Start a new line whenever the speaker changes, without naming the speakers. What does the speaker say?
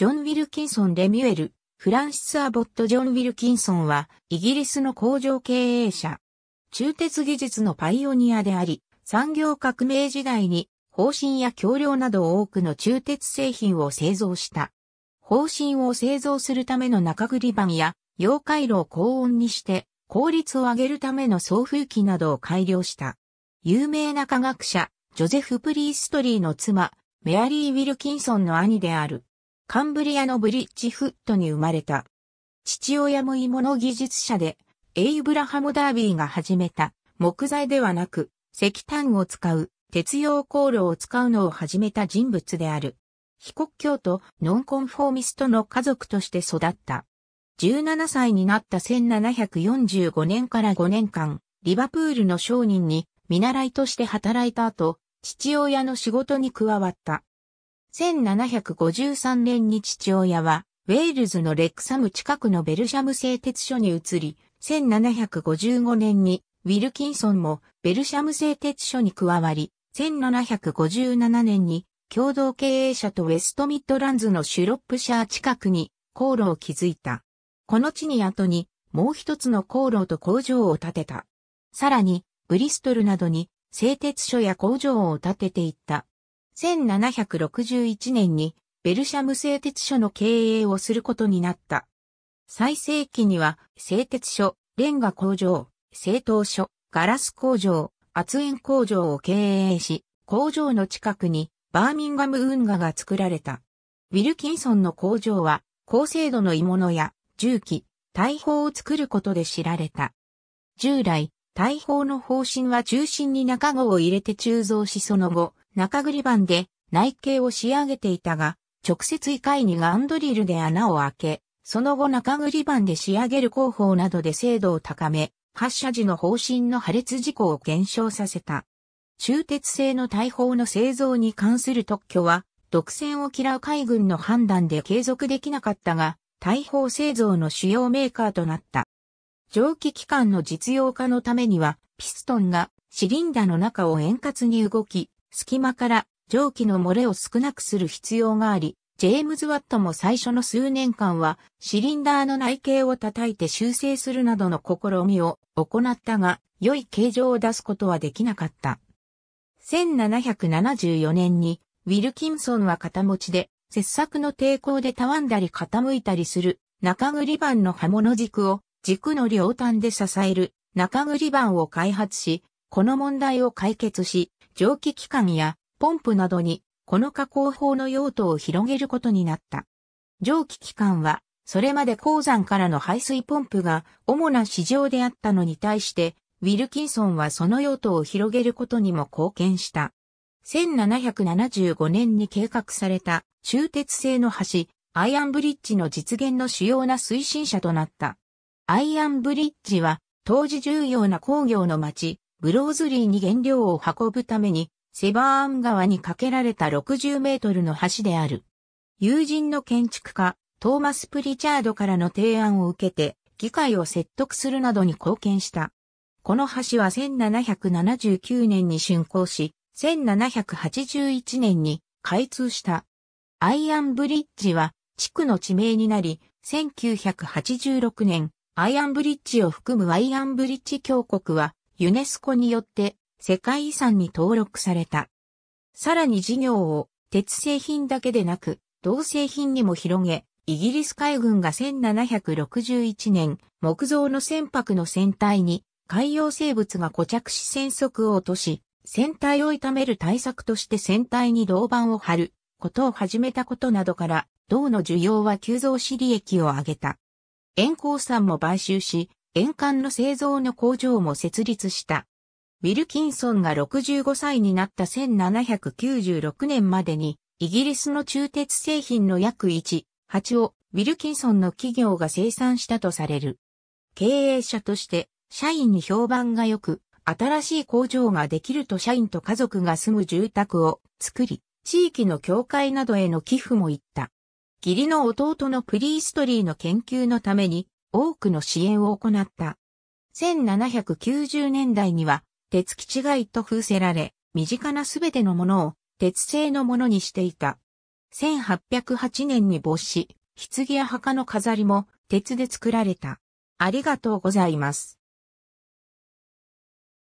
ジョン・ウィルキンソン・レミュエル、フランシス・アボット・ジョン・ウィルキンソンは、イギリスの工場経営者。鋳鉄技術のパイオニアであり、産業革命時代に、方針や橋梁など多くの中鉄製品を製造した。方針を製造するための中繰り板や、溶解炉を高温にして、効率を上げるための送風機などを改良した。有名な科学者、ジョゼフ・プリーストリーの妻、メアリー・ウィルキンソンの兄である。カンブリアのブリッジフットに生まれた。父親も芋の技術者で、エイブラハム・ダービーが始めた木材ではなく石炭を使う鉄用航路を使うのを始めた人物である。非国教徒ノンコンフォーミストの家族として育った。17歳になった1745年から5年間、リバプールの商人に見習いとして働いた後、父親の仕事に加わった。1753年に父親は、ウェールズのレックサム近くのベルシャム製鉄所に移り、1755年にウィルキンソンもベルシャム製鉄所に加わり、1757年に共同経営者とウェストミッドランズのシュロップシャー近くに航路を築いた。この地に後にもう一つの航路と工場を建てた。さらに、ブリストルなどに製鉄所や工場を建てていった。1761年にベルシャム製鉄所の経営をすることになった。最盛期には製鉄所、レンガ工場、製糖所、ガラス工場、圧縁工場を経営し、工場の近くにバーミンガム運河が作られた。ウィルキンソンの工場は高精度の鋳物や重機、大砲を作ることで知られた。従来、大砲の方針は中心に中子を入れて鋳造しその後、中栗板で内径を仕上げていたが、直接以外にガンドリルで穴を開け、その後中栗板で仕上げる工法などで精度を高め、発射時の方針の破裂事故を減少させた。中鉄製の大砲の製造に関する特許は、独占を嫌う海軍の判断で継続できなかったが、大砲製造の主要メーカーとなった。蒸気機関の実用化のためには、ピストンがシリンダの中を円滑に動き、隙間から蒸気の漏れを少なくする必要があり、ジェームズ・ワットも最初の数年間はシリンダーの内径を叩いて修正するなどの試みを行ったが、良い形状を出すことはできなかった。1774年にウィルキンソンは肩持ちで、切削の抵抗でたわんだり傾いたりする中ぐり板の刃物軸を軸の両端で支える中ぐり板を開発し、この問題を解決し、蒸気機関やポンプなどにこの加工法の用途を広げることになった。蒸気機関は、それまで鉱山からの排水ポンプが主な市場であったのに対して、ウィルキンソンはその用途を広げることにも貢献した。1775年に計画された中鉄製の橋、アイアンブリッジの実現の主要な推進者となった。アイアンブリッジは当時重要な工業の町、ブローズリーに原料を運ぶために、セバーン川に架けられた60メートルの橋である。友人の建築家、トーマス・プリチャードからの提案を受けて、議会を説得するなどに貢献した。この橋は1779年に竣工し、1781年に開通した。アイアンブリッジは地区の地名になり、1986年、アイアンブリッジを含むアイアンブリッジ峡谷はユネスコによって世界遺産に登録された。さらに事業を鉄製品だけでなく、銅製品にも広げ、イギリス海軍が1761年、木造の船舶の船体に海洋生物が固着し船速を落とし、船体を痛める対策として船体に銅板を貼ることを始めたことなどから、銅の需要は急増し利益を上げた。円光山も買収し、円管の製造の工場も設立した。ウィルキンソンが65歳になった1796年までに、イギリスの鋳鉄製品の約1、8をウィルキンソンの企業が生産したとされる。経営者として、社員に評判が良く、新しい工場ができると社員と家族が住む住宅を作り、地域の教会などへの寄付も行った。義理の弟のプリーストリーの研究のために多くの支援を行った。1790年代には、鉄基地外と封せられ、身近なすべてのものを鉄製のものにしていた。1808年に没し、棺や墓の飾りも鉄で作られた。ありがとうございます。